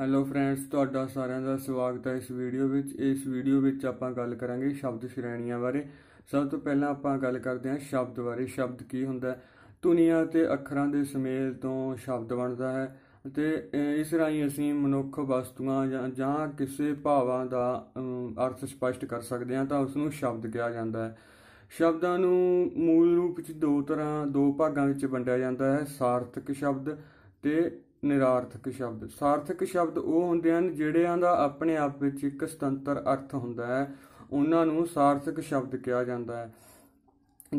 hello friends ਤੁਹਾਡਾ ਸਾਰਿਆਂ ਦਾ ਸਵਾਗਤ ਹੈ ਇਸ ਵੀਡੀਓ ਵਿੱਚ ਇਸ ਵੀਡੀਓ ਵਿੱਚ ਆਪਾਂ ਗੱਲ ਕਰਾਂਗੇ ਸ਼ਬਦ ਸ਼੍ਰੇਣੀਆਂ ਬਾਰੇ ਸਭ ਤੋਂ ਪਹਿਲਾਂ ਆਪਾਂ ਗੱਲ ਕਰਦੇ ਹਾਂ ਸ਼ਬਦ ਬਾਰੇ ਸ਼ਬਦ ਕੀ ਹੁੰਦਾ ਹੈ ਧੁਨੀਆਂ ਤੇ ਅੱਖਰਾਂ ਦੇ ਸਮੇਤ ਤੋਂ ਸ਼ਬਦ ਬਣਦਾ ਹੈ ਤੇ ਇਸ ਰਾਹੀਂ ਅਸੀਂ ਮਨੁੱਖ ਵਸਤੂਆਂ ਜਾਂ ਕਿਸੇ ਭਾਵਾਂ ਦਾ ਅਰਥ ਸਪਸ਼ਟ ਕਰ ਸਕਦੇ ਹਾਂ ਤਾਂ ਉਸ ਨੂੰ ਸ਼ਬਦ ਕਿਹਾ ਜਾਂਦਾ ਹੈ ਸ਼ਬਦਾਂ ਨੂੰ ਮੂਲ ਰੂਪ ਵਿੱਚ ਦੋ ਤਰ੍ਹਾਂ ਦੋ ਭਾਗਾਂ ਵਿੱਚ ਵੰਡਿਆ ਜਾਂਦਾ ਹੈ ਸਾਰਥਕ ਸ਼ਬਦ ਤੇ ਨਿਰਾਰਥਕ ਸ਼ਬਦ ਸਾਰਥਕ ਸ਼ਬਦ ਉਹ ਹੁੰਦੇ ਹਨ ਜਿਹੜਿਆਂ ਦਾ ਆਪਣੇ ਆਪ ਵਿੱਚ ਇੱਕ ਸੁਤੰਤਰ ਅਰਥ ਹੁੰਦਾ ਹੈ ਉਹਨਾਂ ਨੂੰ ਸਾਰਥਕ ਸ਼ਬਦ ਕਿਹਾ ਜਾਂਦਾ ਹੈ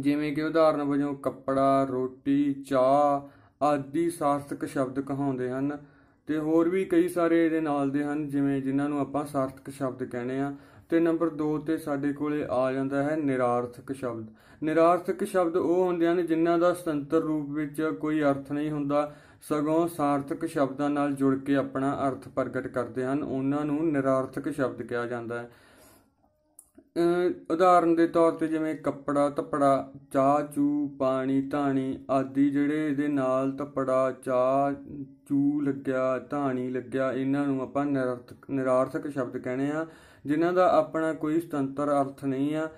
ਜਿਵੇਂ ਕਿ ਉਦਾਹਰਨ ਵਜੋਂ ਕੱਪੜਾ ਰੋਟੀ ਚਾਹ ਆਦਿ ਸਾਰਥਕ ਸ਼ਬਦ ਕਹਾਉਂਦੇ ਹਨ ਤੇ ਹੋਰ ਵੀ ਕਈ ਸਾਰੇ ਇਹਦੇ ਨਾਲ ਦੇ ਹਨ ਜਿਵੇਂ ਜਿਨ੍ਹਾਂ ਨੂੰ ਆਪਾਂ ਸਾਰਥਕ ਸ਼ਬਦ ਕਹਿੰਦੇ ਆ ਤੇ ਨੰਬਰ 2 ਤੇ ਸਾਡੇ ਕੋਲੇ ਆ ਜਾਂਦਾ ਹੈ ਨਿਰਾਰਥਕ ਸ਼ਬਦ ਨਿਰਾਰਥਕ ਸ਼ਬਦ ਉਹ ਹੁੰਦੇ ਹਨ ਜਿਨ੍ਹਾਂ ਦਾ ਸੁਤੰਤਰ ਰੂਪ ਵਿੱਚ ਕੋਈ ਅਰਥ ਨਹੀਂ ਹੁੰਦਾ ਸਗੋਂ ਸਾਰਥਕ ਸ਼ਬਦਾਂ ਨਾਲ ਜੁੜ ਕੇ ਆਪਣਾ ਅਰਥ ਪ੍ਰਗਟ ਕਰਦੇ ਹਨ ਉਹਨਾਂ ਨੂੰ ਨਿਰਾਰਥਕ ਸ਼ਬਦ ਕਿਹਾ ਜਾਂਦਾ ਹੈ ਉਦਾਹਰਨ ਦੇ ਤੌਰ ਤੇ ਜਿਵੇਂ ਕੱਪੜਾ ਤਪੜਾ ਚਾਹ ਚੂ ਪਾਣੀ ਧਾਣੀ ਆਦਿ ਜਿਹੜੇ ਇਹਦੇ ਨਾਲ ਤਪੜਾ ਚਾਹ ਚੂ ਲੱਗਿਆ ਧਾਣੀ ਲੱਗਿਆ ਇਹਨਾਂ ਨੂੰ ਆਪਾਂ ਨਿਰਾਰਥਕ ਨਿਰਾਰਥਕ ਸ਼ਬਦ ਕਹਿੰਦੇ ਆ ਜਿਨ੍ਹਾਂ ਦਾ ਆਪਣਾ ਕੋਈ ਸੁਤੰਤਰ ਅਰਥ ਨਹੀਂ ਆ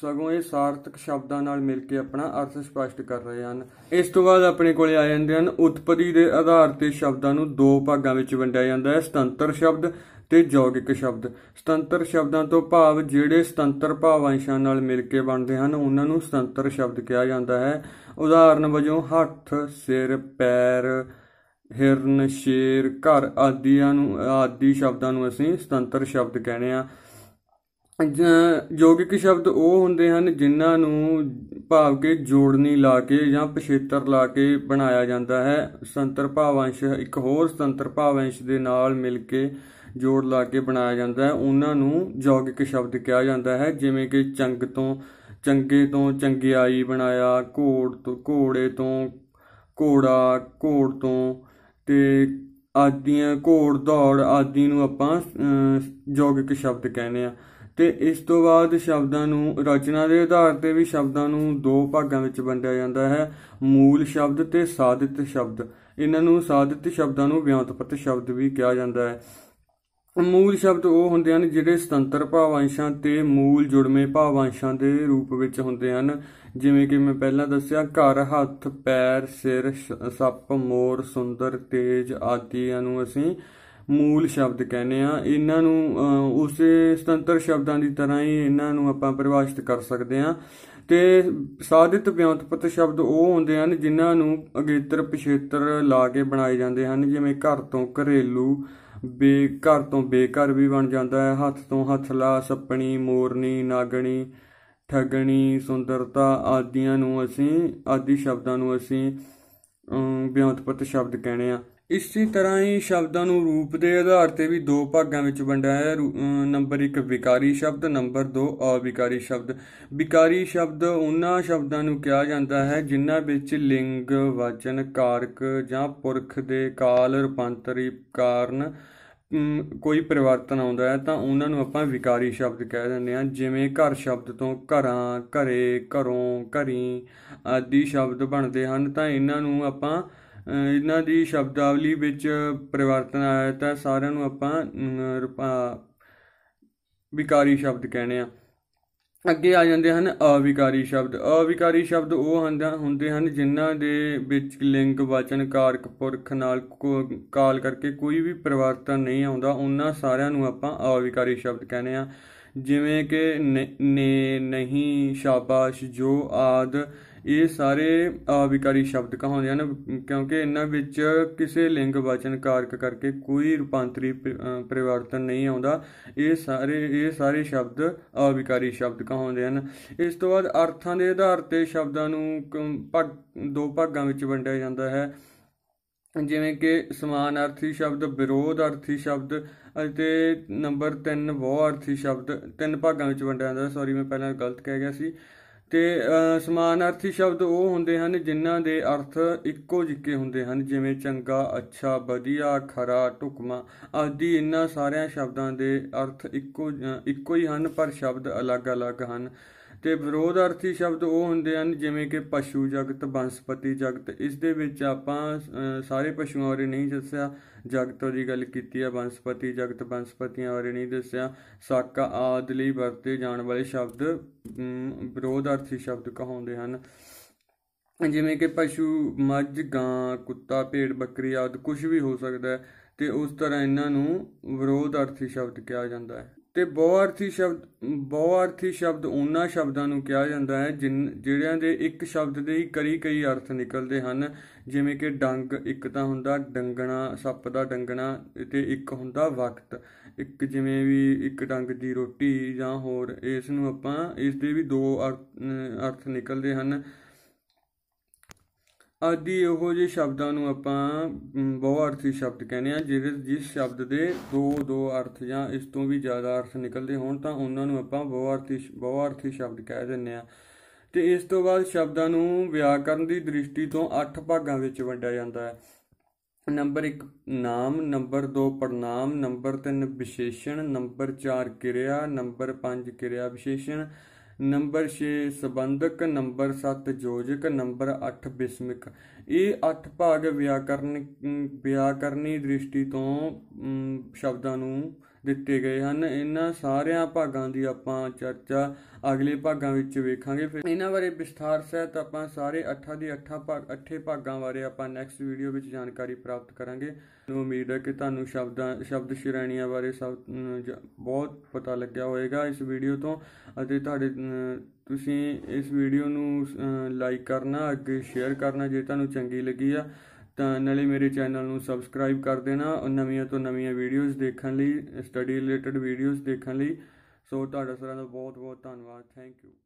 ਸਗੋਂ ਇਹ ਸਾਰਥਕ ਸ਼ਬਦਾਂ ਨਾਲ ਮਿਲ ਕੇ ਆਪਣਾ ਅਰਥ ਸਪਸ਼ਟ ਕਰ ਰਹੇ ਹਨ ਇਸ ਤੋਂ ਬਾਅਦ ਆਪਣੇ ਕੋਲੇ ਆ ਜਾਂਦੇ ਹਨ ਉਤਪਤੀ ਦੇ ਆਧਾਰ ਤੇ ਸ਼ਬਦਾਂ ਨੂੰ ਦੋ ਭਾਗਾਂ ਵਿੱਚ ਵੰਡਿਆ ਜਾਂਦਾ ਹੈ ਸੁਤੰਤਰ ਸ਼ਬਦ ਤੇ ਯੋਗਿਕ ਸ਼ਬਦ ਸੁਤੰਤਰ ਸ਼ਬਦਾਂ ਤੋਂ ਭਾਵ ਜਿਹੜੇ ਸੁਤੰਤਰ ਭਾਵਾਂਸ਼ਾਂ ਨਾਲ ਮਿਲ ਕੇ ਬਣਦੇ ਹਨ ਉਹਨਾਂ ਨੂੰ ਸੁਤੰਤਰ ਸ਼ਬਦ ਕਿਹਾ ਜਾਂਦਾ ਹੈ ਉਦਾਹਰਨ ਵਜੋਂ ਹੱਥ ਸਿਰ ਪੈਰ ਹਿਰਨ ਸ਼ੇਰ ਘਰ ਆਦੀਆਂ ਨੂੰ ਆਦੀ ਸ਼ਬਦਾਂ ਨੂੰ ਅਸੀਂ ਸੁਤੰਤਰ ਸ਼ਬਦ ਕਹਿੰਦੇ ਆ ਯੋਗਿਕ ਸ਼ਬਦ ਉਹ ਹੁੰਦੇ ਹਨ ਜਿਨ੍ਹਾਂ ਨੂੰ ਭਾਵ ਕੇ ਜੋੜਨੀ ਲਾ ਕੇ ਜਾਂ ਪਛੇਤਰ ਲਾ ਕੇ ਬਣਾਇਆ ਜਾਂਦਾ ਹੈ ਸੰਤਰ ਭਾਵਾਂਸ਼ ਇੱਕ ਹੋਰ ਸੰਤਰ ਭਾਵਾਂਸ਼ ਦੇ ਨਾਲ ਮਿਲ ਕੇ ਜੋੜ ਲਾ ਕੇ ਬਣਾਇਆ ਜਾਂਦਾ ਹੈ ਉਹਨਾਂ ਨੂੰ ਯੋਗਿਕ ਸ਼ਬਦ ਕਿਹਾ ਜਾਂਦਾ ਹੈ ਜਿਵੇਂ ਕਿ ਚੰਗ ਤੋਂ ਚੰਗੇ ਤੋਂ ਚੰਗਿਆਈ ਬਣਾਇਆ ਘੋੜ ਤੋਂ ਘੋੜੇ ਤੋਂ ਘੋੜਾ ਘੋੜ ਤੋਂ ਤੇ ਆਦੀਆਂ ਘੋੜ ਦੌੜ ਆਦੀ ਨੂੰ ਆਪਾਂ ਯੋਗਿਕ ਸ਼ਬਦ ਕਹਿੰਦੇ ਆ ਤੇ ਇਸ ਤੋਂ ਬਾਅਦ ਸ਼ਬਦਾਂ ਨੂੰ ਰਚਨਾ ਦੇ ਆਧਾਰ ਤੇ ਵੀ ਸ਼ਬਦਾਂ ਨੂੰ ਦੋ ਭਾਗਾਂ ਵਿੱਚ ਵੰਡਿਆ ਜਾਂਦਾ ਹੈ ਮੂਲ ਸ਼ਬਦ ਤੇ ਸਾਧਿਤ ਸ਼ਬਦ ਇਹਨਾਂ ਨੂੰ ਸਾਧਿਤ ਸ਼ਬਦਾਂ ਨੂੰ ਵਿਉਂਤਪਤ ਸ਼ਬਦ ਵੀ ਕਿਹਾ ਜਾਂਦਾ ਹੈ ਮੂਲ ਸ਼ਬਦ ਉਹ ਹੁੰਦੇ ਹਨ ਜਿਹੜੇ ਸੁਤੰਤਰ ਭਾਵਾਂਸ਼ਾਂ ਤੇ ਮੂਲ ਜੁੜਵੇਂ ਭਾਵਾਂਸ਼ਾਂ ਦੇ ਰੂਪ ਵਿੱਚ ਹੁੰਦੇ ਹਨ ਜਿਵੇਂ ਕਿ ਮੈਂ ਪਹਿਲਾਂ ਦੱਸਿਆ ਘਰ ਹੱਥ ਪੈਰ ਸਿਰ ਸੱਪ ਮੋਰ ਸੁੰਦਰ ਤੇਜ ਆਦਿਆਂ ਨੂੰ ਅਸੀਂ ਮੂਲ ਸ਼ਬਦ ਕਹਿੰਦੇ ਆ ਇਹਨਾਂ ਨੂੰ ਉਸੇ ਸੁਤੰਤਰ ਸ਼ਬਦਾਂ ਦੀ ਤਰ੍ਹਾਂ ਹੀ ਇਹਨਾਂ ਨੂੰ ਆਪਾਂ ਪਰਿਭਾਸ਼ਿਤ ਕਰ ਸਕਦੇ ਆ ਤੇ ਸਾਧਿਤ ਵਿਉਂਤਪਤ ਸ਼ਬਦ ਉਹ ਹੁੰਦੇ ਹਨ ਜਿਨ੍ਹਾਂ ਨੂੰ ਅਗੇਤਰ ਪਿਛੇਤਰ ਲਾ ਕੇ ਬਣਾਏ ਜਾਂਦੇ ਹਨ ਜਿਵੇਂ ਘਰ ਤੋਂ ਘਰੇਲੂ ਬੇ ਘਰ ਤੋਂ ਬੇਘਰ ਵੀ ਬਣ ਜਾਂਦਾ ਹੈ ਹੱਥ ਤੋਂ ਹੱਥਲਾ ਸੱਪਣੀ ਮੋਰਨੀ ਨਾਗਣੀ ਠਗਣੀ ਸੁੰਦਰਤਾ ਆਦੀਆਂ ਨੂੰ ਅਸੀਂ ਆਦੀ ਸ਼ਬਦਾਂ ਨੂੰ ਅਸੀਂ ਵਿਉਂਤਪਤ ਸ਼ਬਦ ਕਹਿੰਦੇ ਆ ਇਸੇ ਤਰ੍ਹਾਂ ਹੀ ਸ਼ਬਦਾਂ ਨੂੰ ਰੂਪ ਦੇ ਆਧਾਰ ਤੇ ਵੀ ਦੋ ਭਾਗਾਂ ਵਿੱਚ ਵੰਡਿਆ ਹੈ ਨੰਬਰ 1 ਵਿਕਾਰੀ ਸ਼ਬਦ ਨੰਬਰ 2 ਅਵਿਕਾਰੀ ਸ਼ਬਦ ਵਿਕਾਰੀ ਸ਼ਬਦ ਉਹਨਾਂ ਸ਼ਬਦਾਂ ਨੂੰ ਕਿਹਾ ਜਾਂਦਾ ਹੈ ਜਿਨ੍ਹਾਂ ਵਿੱਚ ਲਿੰਗ ਵਚਨ ਕਾਰਕ ਜਾਂ ਪੁਰਖ ਦੇ ਕਾਲ ਰੂਪਾਂਤਰੀ ਕਾਰਨ ਕੋਈ ਪਰਿਵਰਤਨ ਆਉਂਦਾ ਹੈ ਤਾਂ ਉਹਨਾਂ ਨੂੰ ਆਪਾਂ ਵਿਕਾਰੀ ਸ਼ਬਦ ਕਹਿ ਦਿੰਦੇ ਹਾਂ ਜਿਵੇਂ ਘਰ ਸ਼ਬਦ ਤੋਂ ਘਰਾਂ ਘਰੇ ਘਰੋਂ ਘਰੀ ਆਦਿ ਸ਼ਬਦ ਬਣਦੇ ਹਨ ਤਾਂ ਇਹਨਾਂ ਨੂੰ ਆਪਾਂ ਇਹਨਾਂ ਦੀ ਸ਼ਬਦਾਵਲੀ ਵਿੱਚ ਪਰਿਵਰਤਨ ਆਇਆ ਤਾਂ ਸਾਰਿਆਂ ਨੂੰ ਆਪਾਂ ਵਿਕਾਰੀ ਸ਼ਬਦ ਕਹਿੰਦੇ ਆ ਅੱਗੇ ਆ ਜਾਂਦੇ ਹਨ ਅਵਿਕਾਰੀ ਸ਼ਬਦ ਅਵਿਕਾਰੀ ਸ਼ਬਦ ਉਹ ਹੁੰਦੇ ਹਨ ਜਿਨ੍ਹਾਂ ਦੇ ਵਿੱਚ ਲਿੰਗ ਵਚਨ ਕਾਰਕ ਪੁਰਖ ਨਾਲ ਕਾਲ ਕਰਕੇ ਕੋਈ ਵੀ ਪਰਿਵਰਤਨ ਨਹੀਂ ਆਉਂਦਾ ਉਹਨਾਂ ਸਾਰਿਆਂ ਨੂੰ ਆਪਾਂ ਅਵਿਕਾਰੀ ਸ਼ਬਦ ਕਹਿੰਦੇ ਆ ਜਿਵੇਂ ਕਿ ਨੇ ਨਹੀਂ ਸ਼ਾਬਾਸ਼ ਜੋ ਆਦ ਇਹ ਸਾਰੇ ਅਵਿਕਾਰੀ ਸ਼ਬਦ ਕਹਾਉਂਦੇ ਹਨ ਕਿਉਂਕਿ ਇਹਨਾਂ ਵਿੱਚ ਕਿਸੇ ਲਿੰਗ ਵਚਨ ਕਾਰਕ ਕਰਕੇ ਕੋਈ ਰੂਪਾਂਤਰੀ ਪਰਿਵਰਤਨ ਨਹੀਂ ਆਉਂਦਾ ਇਹ ਸਾਰੇ ਇਹ ਸਾਰੇ ਸ਼ਬਦ ਅਵਿਕਾਰੀ ਸ਼ਬਦ ਕਹਾਉਂਦੇ ਹਨ ਇਸ ਤੋਂ ਬਾਅਦ ਅਰਥਾਂ ਦੇ ਆਧਾਰ ਤੇ ਸ਼ਬਦਾਂ ਨੂੰ ਦੋ ਭਾਗਾਂ ਵਿੱਚ ਵੰਡਿਆ ਜਾਂਦਾ ਹੈ ਜਿਵੇਂ ਕਿ ਸਮਾਨ ਅਰਥੀ ਸ਼ਬਦ ਵਿਰੋਧ ਅਰਥੀ ਸ਼ਬਦ ਅਤੇ ਨੰਬਰ 3 ਬਹੁ ਅਰਥੀ ਸ਼ਬਦ ਤਿੰਨ ਭਾਗਾਂ ਵਿੱਚ ਵੰਡਿਆ ਜਾਂਦਾ ਸੌਰੀ ਮੈਂ ਪਹਿਲਾਂ ਗਲਤ ਕਹਿ ਗਿਆ ਸੀ ਤੇ ਸਮਾਨਾਰਥੀ ਸ਼ਬਦ ਉਹ ਹੁੰਦੇ ਹਨ ਜਿਨ੍ਹਾਂ ਦੇ ਅਰਥ ਇੱਕੋ ਜਿੱਕੇ ਹੁੰਦੇ ਹਨ ਜਿਵੇਂ ਚੰਗਾ ਅੱਛਾ ਵਧੀਆ ਖਰਾ ਟੁਕਮਾ ਆਦਿ ਇਹਨਾਂ ਸਾਰਿਆਂ ਸ਼ਬਦਾਂ ਦੇ ਅਰਥ ਇੱਕੋ ਇੱਕੋ ਹੀ ਹਨ ਪਰ ਸ਼ਬਦ ਅਲੱਗ-ਅਲੱਗ ਹਨ ਤੇ ਵਿਰੋਧਾਰਥੀ ਸ਼ਬਦ ਉਹ ਹੁੰਦੇ ਹਨ ਜਿਵੇਂ ਕਿ ਪਸ਼ੂ ਜਗਤ ਬਨਸਪਤੀ ਜਗਤ ਇਸ ਦੇ ਵਿੱਚ ਆਪਾਂ ਸਾਰੇ ਪਸ਼ੂਆਂ ਬਾਰੇ ਨਹੀਂ ਦੱਸਿਆ ਜਗਤ ਦੀ ਗੱਲ ਕੀਤੀ ਹੈ ਬਨਸਪਤੀ ਜਗਤ ਬਨਸਪਤੀਆਂ ਬਾਰੇ ਨਹੀਂ ਦੱਸਿਆ ਸਾਕਾ ਆਦਿ ਲਈ ਵਰਤੇ ਜਾਣ ਵਾਲੇ ਸ਼ਬਦ ਵਿਰੋਧਾਰਥੀ ਸ਼ਬਦ ਕਹਾਉਂਦੇ ਹਨ ਜਿਵੇਂ ਕਿ ਪਸ਼ੂ ਮੱਝ ਗਾਂ ਕੁੱਤਾ ਭੇਡ ਬੱਕਰੀ ਆਦਿ ਕੁਝ ਵੀ ਹੋ ਸਕਦਾ ਹੈ ਤੇ ਉਸ ਤਰ੍ਹਾਂ ਇਹਨਾਂ ਨੂੰ ਵਿਰੋਧਾਰਥੀ ਸ਼ਬਦ ਕਿਹਾ ਜਾਂਦਾ ਹੈ ਤੇ ਬਹੁਅਰਥੀ ਸ਼ਬਦ ਬਹੁਅਰਥੀ ਸ਼ਬਦ ਉਹਨਾਂ ਸ਼ਬਦਾਂ ਨੂੰ ਕਿਹਾ ਜਾਂਦਾ ਹੈ ਜਿਹੜਿਆਂ ਦੇ ਇੱਕ ਸ਼ਬਦ ਦੇ ਹੀ ਕਈ ਕਈ ਅਰਥ ਨਿਕਲਦੇ ਹਨ ਜਿਵੇਂ ਕਿ ਡੰਗ ਇੱਕ ਤਾਂ ਹੁੰਦਾ ਡੰਗਣਾ ਸੱਪ ਦਾ ਡੰਗਣਾ ਤੇ ਇੱਕ ਹੁੰਦਾ ਵਕਤ ਇੱਕ ਜਿਵੇਂ ਵੀ ਇੱਕ ਡੰਗ ਦੀ ਰੋਟੀ ਜਾਂ ਹੋਰ ਇਸ ਨੂੰ ਆਪਾਂ ਇਸ ਦੇ ਵੀ ਦੋ ਅਰਥ ਨਿਕਲਦੇ ਹਨ ਆਦਿ ਉਹੋ ਜਿਹੇ ਸ਼ਬਦਾਂ ਨੂੰ ਆਪਾਂ ਅਰਥੀ ਸ਼ਬਦ ਕਹਿੰਦੇ ਆ ਜਿਹੜੇ ਜਿਸ ਸ਼ਬਦ ਦੇ ਦੋ ਦੋ ਅਰਥ ਜਾਂ ਇਸ ਤੋਂ ਵੀ ਜ਼ਿਆਦਾ ਅਰਥ ਨਿਕਲਦੇ ਹੋਣ ਤਾਂ ਉਹਨਾਂ ਨੂੰ ਆਪਾਂ ਬਹੁ ਅਰਥੀ ਸ਼ਬਦ ਕਹਿ ਦਿੰਦੇ ਆ ਤੇ ਇਸ ਤੋਂ ਬਾਅਦ ਸ਼ਬਦਾਂ ਨੂੰ ਵਿਆਕਰਨ ਦੀ ਦ੍ਰਿਸ਼ਟੀ ਤੋਂ ਅੱਠ ਭਾਗਾਂ ਵਿੱਚ ਵੰਡਿਆ ਜਾਂਦਾ ਹੈ ਨੰਬਰ 1 ਨਾਮ ਨੰਬਰ 2 ਪੜਨਾਮ ਨੰਬਰ 3 ਵਿਸ਼ੇਸ਼ਣ ਨੰਬਰ 4 ਕਿਰਿਆ ਨੰਬਰ 5 ਕਿਰਿਆ ਵਿਸ਼ੇਸ਼ਣ ਨੰਬਰ 6 ਸਬੰਧਕ ਨੰਬਰ 7 ਜੋਜਕ ਨੰਬਰ 8 ਬਿਸਮਿਕ ਇਹ 8 ਭਾਗ ਵਿਆਕਰਨ ਵਿਆਕਰਨੀ ਦ੍ਰਿਸ਼ਟੀ ਤੋਂ ਸ਼ਬਦਾਂ ਨੂੰ ਦਿੱਤੇ ਗਏ ਹਨ ਇਹਨਾਂ ਸਾਰਿਆਂ ਭਾਗਾਂ ਦੀ ਆਪਾਂ ਚਰਚਾ ਅਗਲੇ ਭਾਗਾਂ ਵਿੱਚ ਵੇਖਾਂਗੇ ਫਿਰ ਇਹਨਾਂ ਬਾਰੇ ਵਿਸਥਾਰ ਸਹਿਤ ਆਪਾਂ ਸਾਰੇ 8 ਦੀ 8 ਭਾਗ 8 ਭਾਗਾਂ ਬਾਰੇ ਆਪਾਂ ਨੈਕਸਟ ਵੀਡੀਓ ਵਿੱਚ ਜਾਣਕਾਰੀ ਪ੍ਰਾਪਤ ਕਰਾਂਗੇ ਨੂੰ ਉਮੀਦ ਹੈ ਕਿ ਤੁਹਾਨੂੰ ਸ਼ਬਦਾਂ ਸ਼ਬਦ ਸ਼੍ਰੇਣੀਆਂ ਬਾਰੇ ਸਭ ਬਹੁਤ ਪਤਾ ਲੱਗਿਆ ਹੋਵੇਗਾ ਇਸ ਵੀਡੀਓ ਤੋਂ ਅਤੇ ਤੁਹਾਡੇ ਤੁਸੀਂ ਇਸ ਵੀਡੀਓ ਨੂੰ ਲਾਈਕ ਕਰਨਾ ਅੱਗੇ ਸ਼ੇਅਰ ਕਰਨਾ ਜੇ ਤੁਹਾਨੂੰ ਚੰਗੀ ਲੱਗੀ ਆ ਤਾਂ ਨਾਲੇ ਮੇਰੇ ਚੈਨਲ ਨੂੰ ਸਬਸਕ੍ਰਾਈਬ ਕਰ ਦੇਣਾ ਨਵੀਆਂ ਤੋਂ ਨਵੀਆਂ ਵੀਡੀਓਜ਼ ਦੇਖਣ ਲਈ ਸਟੱਡੀ ਰਿਲੇਟਡ ਵੀਡੀਓਜ਼ ਦੇਖਣ ਲਈ ਸੋ ਤੁਹਾਡਾ ਸਾਰਿਆਂ ਦਾ ਬਹੁਤ ਬਹੁਤ ਧੰਨਵਾਦ ਥੈਂਕ ਯੂ